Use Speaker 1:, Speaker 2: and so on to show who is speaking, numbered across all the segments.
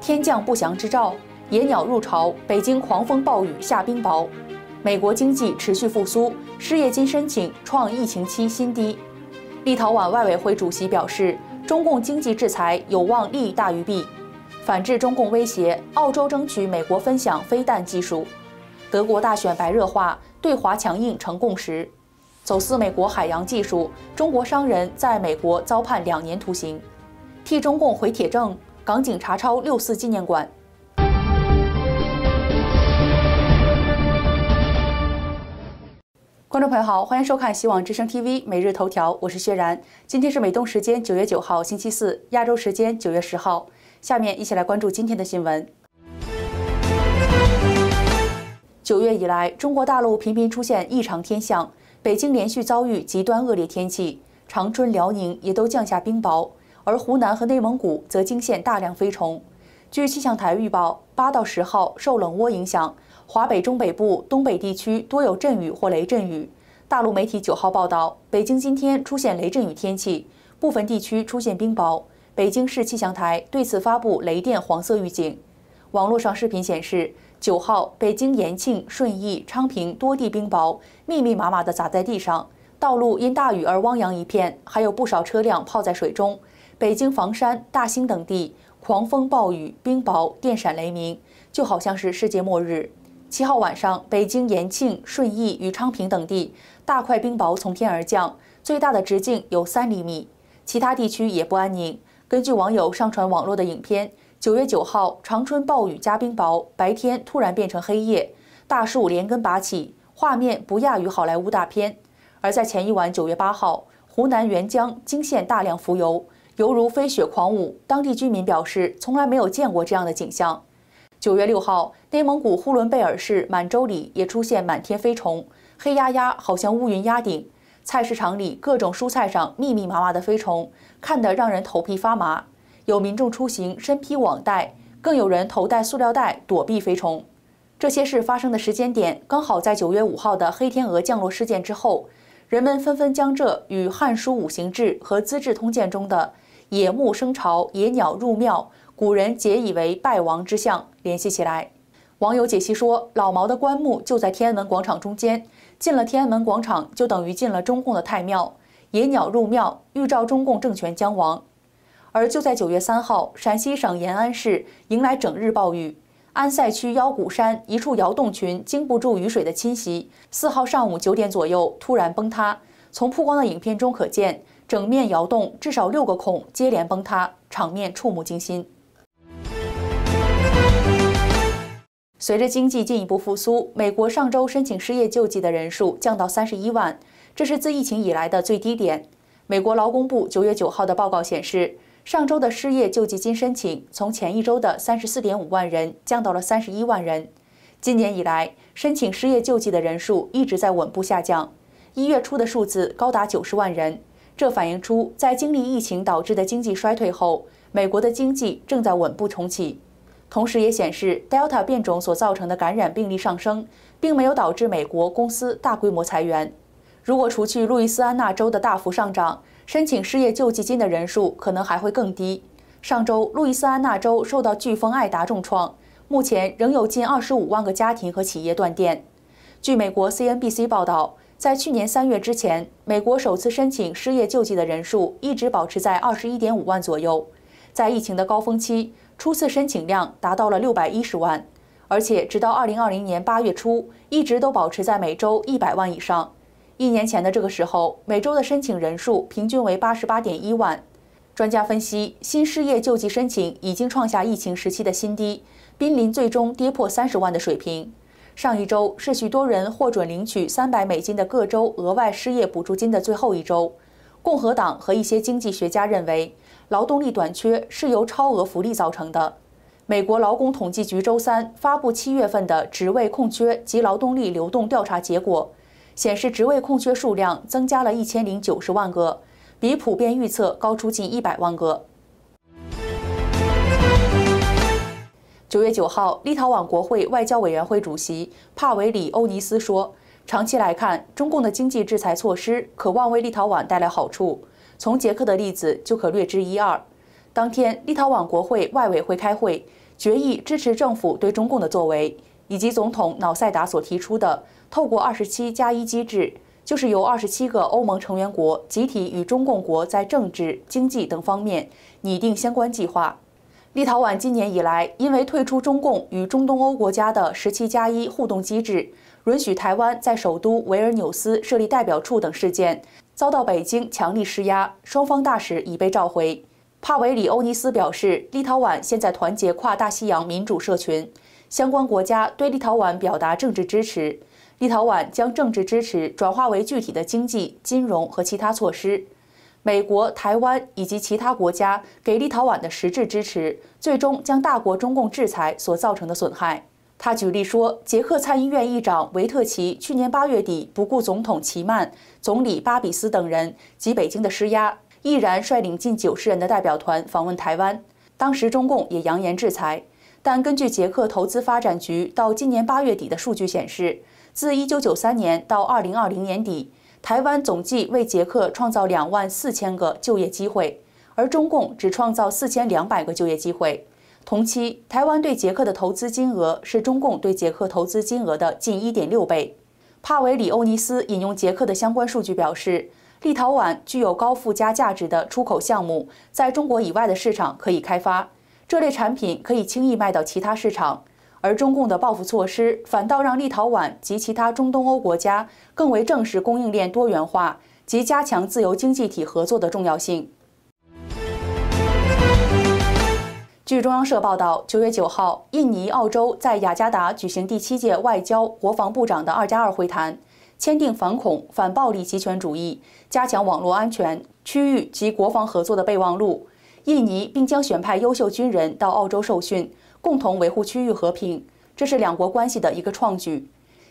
Speaker 1: 天降不祥之兆，野鸟入巢；北京狂风暴雨下冰雹。美国经济持续复苏，失业金申请创疫情期新低。立陶宛外委会主席表示，中共经济制裁有望利大于弊。反制中共威胁，澳洲争取美国分享飞弹技术。德国大选白热化，对华强硬成共识。走私美国海洋技术，中国商人在美国遭判两年徒刑。替中共回铁证，港警查抄六四纪念馆。观众朋友好，欢迎收看《希望之声 TV》每日头条，我是薛然。今天是美东时间九月九号星期四，亚洲时间九月十号。下面一起来关注今天的新闻。九月以来，中国大陆频频出现异常天象，北京连续遭遇极端恶劣天气，长春、辽宁也都降下冰雹。而湖南和内蒙古则惊现大量飞虫。据气象台预报，八到十号受冷涡影响，华北中北部、东北地区多有阵雨或雷阵雨。大陆媒体九号报道，北京今天出现雷阵雨天气，部分地区出现冰雹。北京市气象台对此发布雷电黄色预警。网络上视频显示，九号北京延庆、顺义、昌平多地冰雹密密麻麻地砸在地上，道路因大雨而汪洋一片，还有不少车辆泡在水中。北京房山、大兴等地狂风暴雨、冰雹、电闪雷鸣，就好像是世界末日。七号晚上，北京延庆、顺义与昌平等地大块冰雹从天而降，最大的直径有三厘米。其他地区也不安宁。根据网友上传网络的影片，九月九号长春暴雨加冰雹，白天突然变成黑夜，大树连根拔起，画面不亚于好莱坞大片。而在前一晚，九月八号，湖南沅江惊现大量浮游。犹如飞雪狂舞，当地居民表示从来没有见过这样的景象。九月六号，内蒙古呼伦贝尔市满洲里也出现满天飞虫，黑压压好像乌云压顶，菜市场里各种蔬菜上密密麻麻的飞虫，看得让人头皮发麻。有民众出行身披网袋，更有人头戴塑料袋躲避飞虫。这些事发生的时间点刚好在九月五号的黑天鹅降落事件之后，人们纷纷将这与《汉书五行志》和《资治通鉴》中的。野木生巢，野鸟入庙，古人皆以为败亡之象。联系起来，网友解析说，老毛的棺木就在天安门广场中间，进了天安门广场就等于进了中共的太庙。野鸟入庙，预兆中共政权将亡。而就在九月三号，陕西省延安市迎来整日暴雨，安塞区腰鼓山一处窑洞群经不住雨水的侵袭，四号上午九点左右突然崩塌。从曝光的影片中可见。整面窑洞至少六个孔接连崩塌，场面触目惊心。随着经济进一步复苏，美国上周申请失业救济的人数降到三十一万，这是自疫情以来的最低点。美国劳工部九月九号的报告显示，上周的失业救济金申请从前一周的三十四点五万人降到了三十一万人。今年以来，申请失业救济的人数一直在稳步下降，一月初的数字高达九十万人。这反映出，在经历疫情导致的经济衰退后，美国的经济正在稳步重启。同时，也显示 Delta 变种所造成的感染病例上升，并没有导致美国公司大规模裁员。如果除去路易斯安那州的大幅上涨，申请失业救济金的人数可能还会更低。上周，路易斯安那州受到飓风艾达重创，目前仍有近25万个家庭和企业断电。据美国 CNBC 报道。在去年三月之前，美国首次申请失业救济的人数一直保持在二十一点五万左右。在疫情的高峰期，初次申请量达到了六百一十万，而且直到二零二零年八月初，一直都保持在每周一百万以上。一年前的这个时候，每周的申请人数平均为八十八点一万。专家分析，新失业救济申请已经创下疫情时期的新低，濒临最终跌破三十万的水平。上一周是许多人获准领取三百美金的各州额外失业补助金的最后一周。共和党和一些经济学家认为，劳动力短缺是由超额福利造成的。美国劳工统计局周三发布七月份的职位空缺及劳动力流动调查结果，显示职位空缺数量增加了一千零九十万个，比普遍预测高出近一百万个。九月九号，立陶宛国会外交委员会主席帕维里欧尼斯说：“长期来看，中共的经济制裁措施可望为立陶宛带来好处。从捷克的例子就可略知一二。”当天，立陶宛国会外委会开会，决议支持政府对中共的作为，以及总统瑙塞达所提出的透过二十七加一机制，就是由二十七个欧盟成员国集体与中共国在政治、经济等方面拟定相关计划。立陶宛今年以来，因为退出中共与中东欧国家的“十七加一”互动机制，允许台湾在首都维尔纽斯设立代表处等事件，遭到北京强力施压，双方大使已被召回。帕维里欧尼斯表示，立陶宛现在团结跨大西洋民主社群，相关国家对立陶宛表达政治支持，立陶宛将政治支持转化为具体的经济、金融和其他措施。美国、台湾以及其他国家给立陶宛的实质支持，最终将大国中共制裁所造成的损害。他举例说，捷克参议院议长维特奇去年八月底，不顾总统齐曼、总理巴比斯等人及北京的施压，毅然率领近九十人的代表团访问台湾。当时中共也扬言制裁，但根据捷克投资发展局到今年八月底的数据显示，自一九九三年到二零二零年底。台湾总计为捷克创造两万四千个就业机会，而中共只创造四千两百个就业机会。同期，台湾对捷克的投资金额是中共对捷克投资金额的近一点六倍。帕维里欧尼斯引用捷克的相关数据表示，立陶宛具有高附加价值的出口项目，在中国以外的市场可以开发，这类产品可以轻易卖到其他市场。而中共的报复措施反倒让立陶宛及其他中东欧国家更为正视供应链多元化及加强自由经济体合作的重要性。据中央社报道，九月九号，印尼、澳洲在雅加达举行第七届外交、国防部长的“二加二”会谈，签订反恐、反暴力、集权主义、加强网络安全、区域及国防合作的备忘录。印尼并将选派优秀军人到澳洲受训。共同维护区域和平，这是两国关系的一个创举。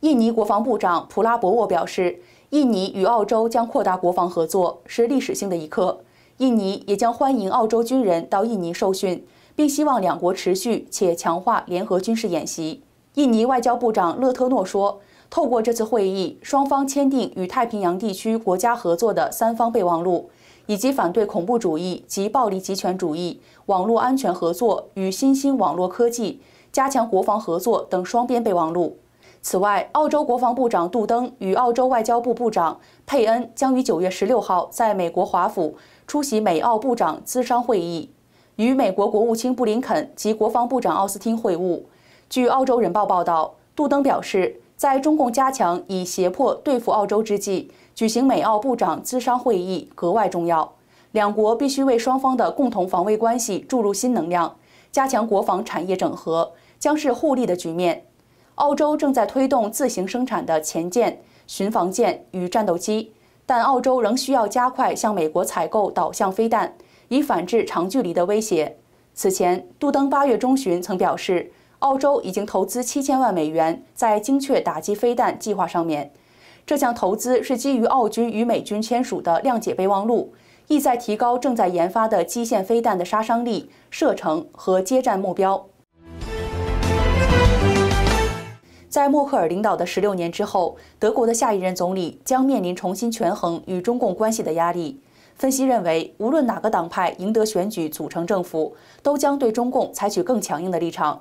Speaker 1: 印尼国防部长普拉博沃表示，印尼与澳洲将扩大国防合作是历史性的一刻。印尼也将欢迎澳洲军人到印尼受训，并希望两国持续且强化联合军事演习。印尼外交部长勒特诺说。透过这次会议，双方签订与太平洋地区国家合作的三方备忘录，以及反对恐怖主义及暴力极权主义、网络安全合作与新兴网络科技、加强国防合作等双边备忘录。此外，澳洲国防部长杜登与澳洲外交部长佩恩将于九月十六号在美国华府出席美澳部长资商会议，与美国国务卿布林肯及国防部长奥斯汀会晤。据《澳洲人报》报道，杜登表示。在中共加强以胁迫对付澳洲之际，举行美澳部长资商会议格外重要。两国必须为双方的共同防卫关系注入新能量，加强国防产业整合将是互利的局面。澳洲正在推动自行生产的前舰、巡防舰与战斗机，但澳洲仍需要加快向美国采购导向飞弹，以反制长距离的威胁。此前，杜登八月中旬曾表示。澳洲已经投资七千万美元在精确打击飞弹计划上面。这项投资是基于澳军与美军签署的谅解备忘录，意在提高正在研发的基线飞弹的杀伤力、射程和接战目标。在默克尔领导的十六年之后，德国的下一任总理将面临重新权衡与中共关系的压力。分析认为，无论哪个党派赢得选举组成政府，都将对中共采取更强硬的立场。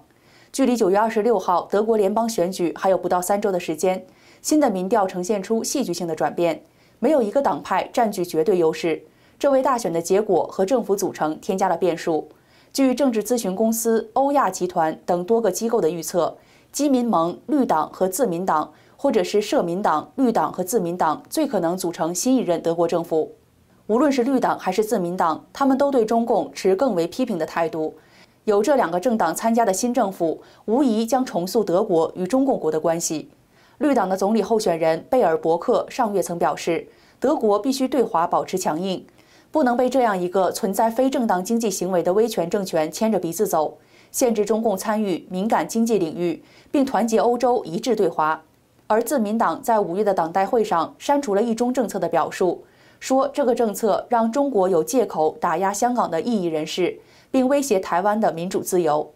Speaker 1: 距离九月二十六号德国联邦选举还有不到三周的时间，新的民调呈现出戏剧性的转变，没有一个党派占据绝对优势，这为大选的结果和政府组成添加了变数。据政治咨询公司欧亚集团等多个机构的预测，基民盟、绿党和自民党，或者是社民党、绿党和自民党最可能组成新一任德国政府。无论是绿党还是自民党，他们都对中共持更为批评的态度。有这两个政党参加的新政府，无疑将重塑德国与中共国的关系。绿党的总理候选人贝尔伯克上月曾表示，德国必须对华保持强硬，不能被这样一个存在非正当经济行为的威权政权牵着鼻子走，限制中共参与敏感经济领域，并团结欧洲一致对华。而自民党在五月的党代会上删除了“一中”政策的表述，说这个政策让中国有借口打压香港的异议人士。并威胁台湾的民主自由。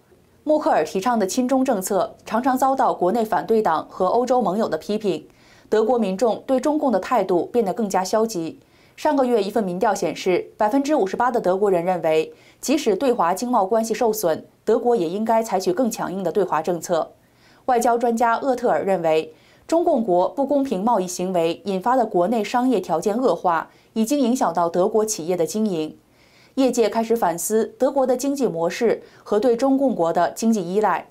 Speaker 1: 默克尔提倡的亲中政策常常遭到国内反对党和欧洲盟友的批评。德国民众对中共的态度变得更加消极。上个月，一份民调显示，百分之五十八的德国人认为，即使对华经贸关系受损，德国也应该采取更强硬的对华政策。外交专家厄特尔认为，中共国不公平贸易行为引发的国内商业条件恶化，已经影响到德国企业的经营。业界开始反思德国的经济模式和对中共国的经济依赖。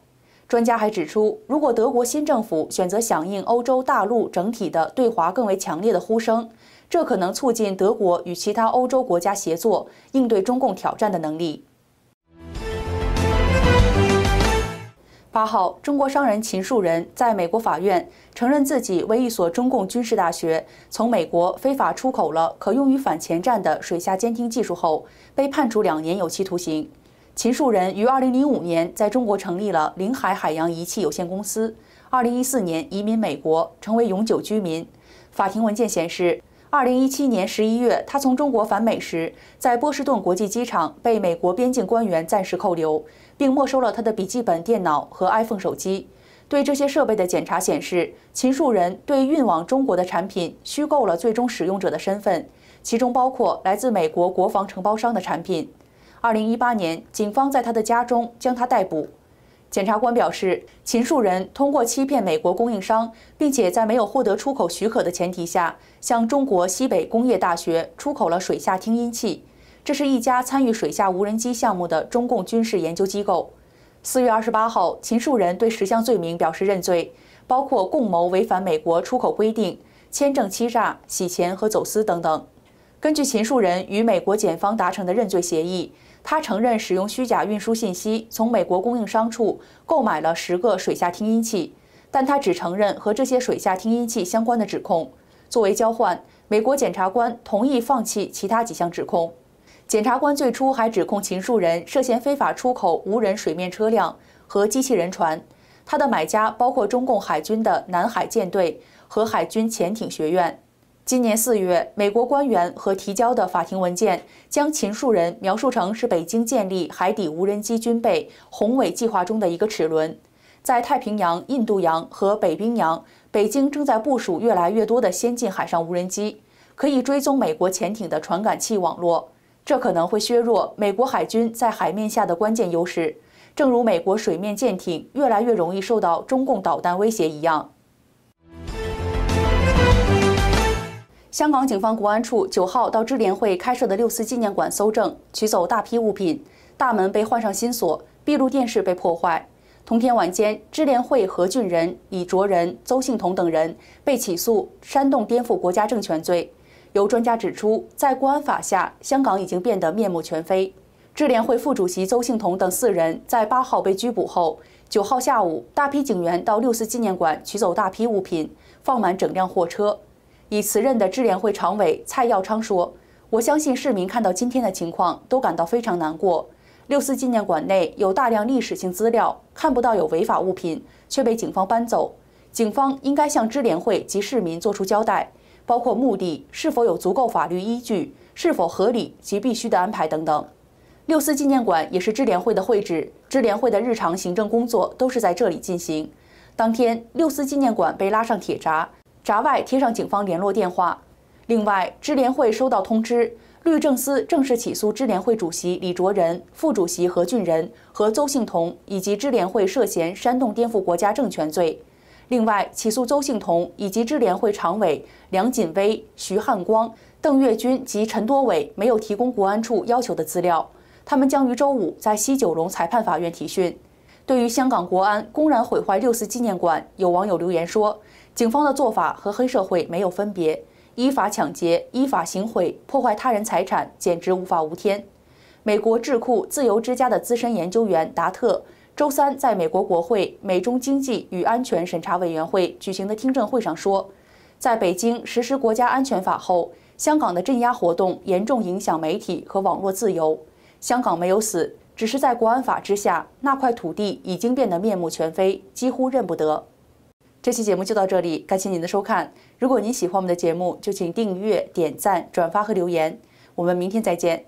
Speaker 1: 专家还指出，如果德国新政府选择响应欧洲大陆整体的对华更为强烈的呼声，这可能促进德国与其他欧洲国家协作应对中共挑战的能力。八号，中国商人秦树人在美国法院承认自己为一所中共军事大学从美国非法出口了可用于反潜战的水下监听技术后，被判处两年有期徒刑。秦树人于二零零五年在中国成立了临海海洋仪器有限公司，二零一四年移民美国成为永久居民。法庭文件显示，二零一七年十一月，他从中国返美时，在波士顿国际机场被美国边境官员暂时扣留。并没收了他的笔记本电脑和 iPhone 手机。对这些设备的检查显示，秦树人对运往中国的产品虚构了最终使用者的身份，其中包括来自美国国防承包商的产品。2018年，警方在他的家中将他逮捕。检察官表示，秦树人通过欺骗美国供应商，并且在没有获得出口许可的前提下，向中国西北工业大学出口了水下听音器。这是一家参与水下无人机项目的中共军事研究机构。四月二十八号，秦树人对十项罪名表示认罪，包括共谋违反美国出口规定、签证欺诈、洗钱和走私等等。根据秦树人与美国检方达成的认罪协议，他承认使用虚假运输信息从美国供应商处购买了十个水下听音器，但他只承认和这些水下听音器相关的指控。作为交换，美国检察官同意放弃其他几项指控。检察官最初还指控秦树人涉嫌非法出口无人水面车辆和机器人船，他的买家包括中共海军的南海舰队和海军潜艇学院。今年四月，美国官员和提交的法庭文件将秦树人描述成是北京建立海底无人机军备宏伟计划中的一个齿轮。在太平洋、印度洋和北冰洋，北京正在部署越来越多的先进海上无人机，可以追踪美国潜艇的传感器网络。这可能会削弱美国海军在海面下的关键优势，正如美国水面舰艇越来越容易受到中共导弹威胁一样。香港警方国安处九号到智联会开设的六四纪念馆搜证，取走大批物品，大门被换上新锁，闭路电视被破坏。同天晚间，智联会何俊仁、李卓仁、邹庆彤等人被起诉煽动颠覆国家政权罪。有专家指出，在国安法下，香港已经变得面目全非。智联会副主席邹幸彤等四人在八号被拘捕后，九号下午，大批警员到六四纪念馆取走大批物品，放满整辆货车。已辞任的智联会常委蔡耀昌说：“我相信市民看到今天的情况，都感到非常难过。六四纪念馆内有大量历史性资料，看不到有违法物品却被警方搬走，警方应该向致联会及市民作出交代。”包括目的是否有足够法律依据，是否合理及必须的安排等等。六四纪念馆也是支联会的会址，支联会的日常行政工作都是在这里进行。当天，六四纪念馆被拉上铁闸，闸外贴上警方联络电话。另外，支联会收到通知，律政司正式起诉支联会主席李卓仁、副主席何俊仁和邹幸同，以及支联会涉嫌煽动颠覆国家政权罪。另外，起诉邹庆彤以及智联会常委梁锦威、徐汉光、邓跃军及陈多伟没有提供国安处要求的资料，他们将于周五在西九龙裁判法院提讯。对于香港国安公然毁坏六四纪念馆，有网友留言说：“警方的做法和黑社会没有分别，依法抢劫、依法行贿、破坏他人财产，简直无法无天。”美国智库自由之家的资深研究员达特。周三，在美国国会美中经济与安全审查委员会举行的听证会上说，在北京实施国家安全法后，香港的镇压活动严重影响媒体和网络自由。香港没有死，只是在国安法之下，那块土地已经变得面目全非，几乎认不得。这期节目就到这里，感谢您的收看。如果您喜欢我们的节目，就请订阅、点赞、转发和留言。我们明天再见。